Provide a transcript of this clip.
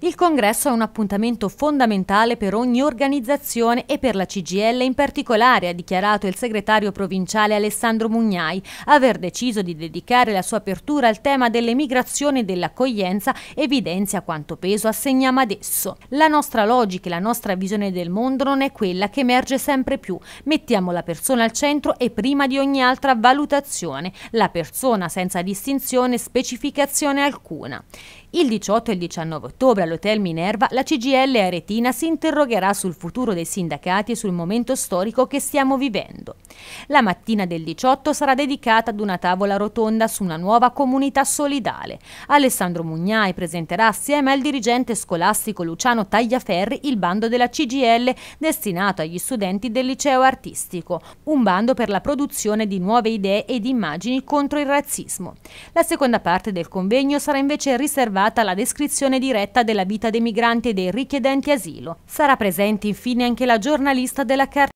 Il congresso è un appuntamento fondamentale per ogni organizzazione e per la CGL in particolare, ha dichiarato il segretario provinciale Alessandro Mugnai. Aver deciso di dedicare la sua apertura al tema delle migrazioni e dell'accoglienza evidenzia quanto peso assegniamo ad esso. La nostra logica e la nostra visione del mondo non è quella che emerge sempre più. Mettiamo la persona al centro e prima di ogni altra valutazione, la persona senza distinzione e specificazione alcuna. Il 18 e il 19 ottobre all'Hotel Minerva, la CGL Aretina si interrogherà sul futuro dei sindacati e sul momento storico che stiamo vivendo. La mattina del 18 sarà dedicata ad una tavola rotonda su una nuova comunità solidale. Alessandro Mugnai presenterà assieme al dirigente scolastico Luciano Tagliaferri il bando della CGL destinato agli studenti del liceo artistico, un bando per la produzione di nuove idee ed immagini contro il razzismo. La seconda parte del convegno sarà invece riservata alla descrizione diretta della vita dei migranti e dei richiedenti asilo. Sarà presente infine anche la giornalista della carta